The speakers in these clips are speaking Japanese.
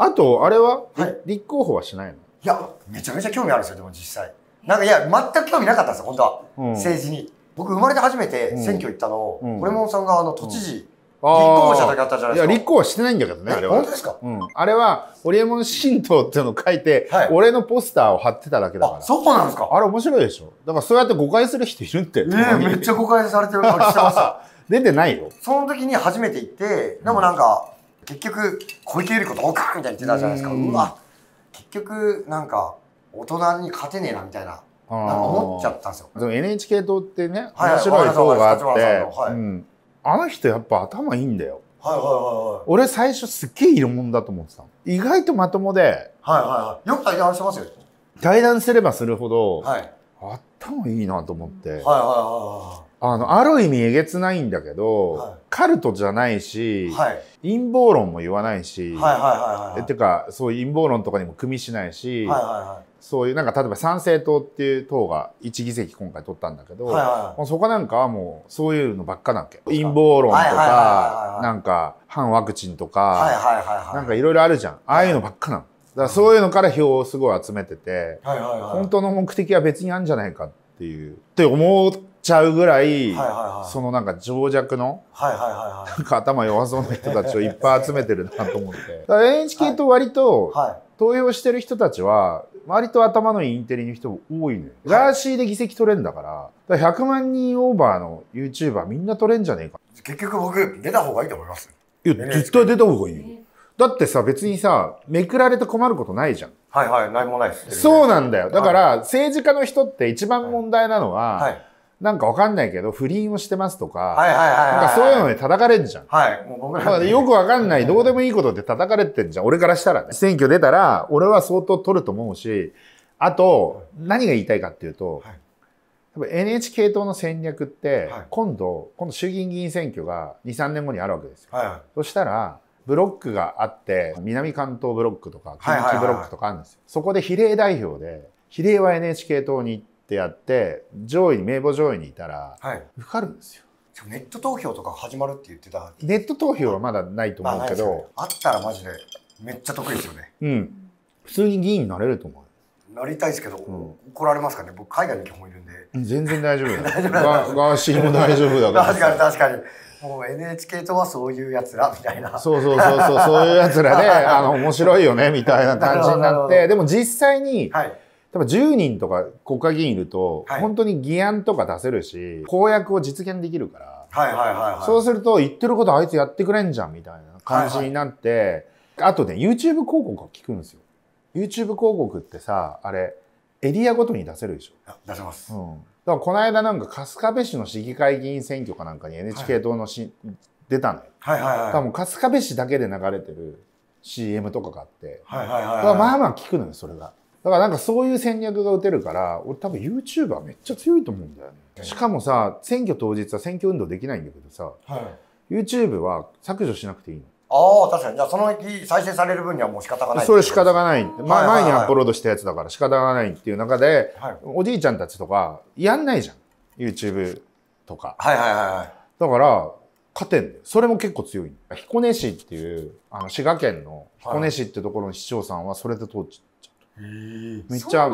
あと、あれは、はい、立候補はしないのいや、めちゃめちゃ興味あるんですよ、でも実際。なんかいや、全く興味なかったんですよ、本当は。うん、政治に。僕、生まれて初めて選挙行ったのを、うん、モンさんがあの都知事、うん、立候補したけあったじゃないですか。いや、立候補してないんだけどね、あれは。本当ですか、うん、あれは、ホリエモン新党っていうのを書いて、はい、俺のポスターを貼ってただけだから。あ、そうなんですかあれ面白いでしょ。だからそうやって誤解する人いるって。ねめっちゃ誤解されてる感じしてました。出てないよ。その時に初めて行って、でもなんか、結局、小池百合子どうかみたいに言ってたじゃないですか。うわ、結局、なんか、大人に勝てねえな、みたいな。なんか思っちゃったんですよ。でも NHK 党ってね、面白い党があって、はいうん、あの人やっぱ頭いいんだよ。はいはいはいはい、俺最初すっげえ色物だと思ってた意外とまともで、はいはいはい、よく対談してますよ対談すればするほど、はい、頭いいなと思って、はいはいはいはあの、ある意味えげつないんだけど、はい、カルトじゃないし、はい、陰謀論も言わないし、っていうか、そういう陰謀論とかにも組みしないし、そういう、なんか例えば参政党っていう党が1議席今回取ったんだけど、もうそこなんかはもうそういうのばっかなんけ。陰謀論とか、なんか反ワクチンとか、なんかいろいろあるじゃん。ああいうのばっかなの。だからそういうのから票をすごい集めてて、本当の目的は別にあるんじゃないかっていう、って思うちゃうぐらい、そのなんか情弱の、なんか頭弱そうな人たちをいっぱい集めてるなと思って。NHK と割と、投票してる人たちは、割と頭のいいインテリの人多いのよ。ガーシーで議席取れんだから、だから100万人オーバーの YouTuber みんな取れんじゃねえか。結局僕、出た方がいいと思います。いや、絶対出た方がいい。だってさ、別にさ、めくられて困ることないじゃん。はいはい、何もないです、ね。そうなんだよ。だから、政治家の人って一番問題なのは、はいなんかわかんないけど、不倫をしてますとか、なんかそういうので叩かれんじゃん。はい。もう僕ら、ね、よくわかんない、どうでもいいことで叩かれてんじゃん。俺からしたらね。選挙出たら、俺は相当取ると思うし、あと、何が言いたいかっていうと、はい、NHK 党の戦略って、今度、今度衆議院議員選挙が2、3年後にあるわけですよ。はいはい、そしたら、ブロックがあって、南関東ブロックとか、近畿ブロックとかあるんですよ。そこで比例代表で、比例は NHK 党に行って、ってやって上位名簿上位にいたら、受かるんですよ。ネット投票とか始まるって言ってたネット投票はまだないと思うけど、ね、あったらマジでめっちゃ得意ですよねうん普通に議員になれると思うなりたいですけど、うん、怒られますかね僕海外に基本いるんで全然大丈夫だ ガーシーも大丈夫だから確かに確かにもう NHK とはそういうやつらみたいなそうそうそうそうそういうやつらであの面白いよねみたいな感じになって でも実際に、はい多分10人とか国会議員いると、はい、本当に議案とか出せるし、公約を実現できるから、はいはいはいはい、そうすると言ってることあいつやってくれんじゃんみたいな感じになって、はいはい、あとね、YouTube 広告が聞くんですよ。YouTube 広告ってさ、あれ、エリアごとに出せるでしょ出せます。うん。だからこの間なんか春日部市の市議会議員選挙かなんかに NHK 党のし、はい、出たのよ。はいはいはい。多分春日部市だけで流れてる CM とかがあって。はいはいはい、はい、まあまあ聞くのよ、それが。だからなんかそういう戦略が打てるから、俺多分 YouTuber めっちゃ強いと思うんだよね。しかもさ、選挙当日は選挙運動できないんだけどさ、はい、YouTube は削除しなくていいの。ああ、確かに。じゃあその日再生される分にはもう仕方がない。それ仕方がない。はいはい、前にアップロードしたやつだから仕方がないっていう中で、はい、おじいちゃんたちとかやんないじゃん。YouTube とか。はいはいはい、はい。だから、勝てんだそれも結構強い。彦根市っていう、あの、滋賀県の彦根市ってところの市長さんはそれで通っちめっちゃ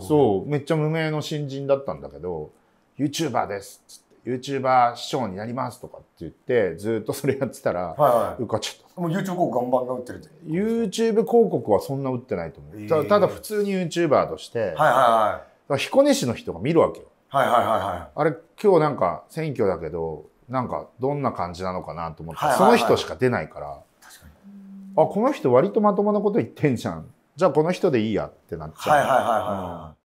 そうめっちゃ無名の新人だったんだけど YouTuber ですっつって。YouTuber 師匠になりますとかって言ってずっとそれやってたら、はいはい、受かっちゃったもう YouTube 広告ンバン打ってるって YouTube 広告はそんな打ってないと思う、えー、ただ普通に YouTuber として、はいはいはい、彦根市の人が見るわけよ、はいはいはいはい、あれ今日なんか選挙だけどなんかどんな感じなのかなと思って、はいはいはい、その人しか出ないから確かにあこの人割とまともなこと言ってんじゃんじゃあこの人でいいやってなっちゃう。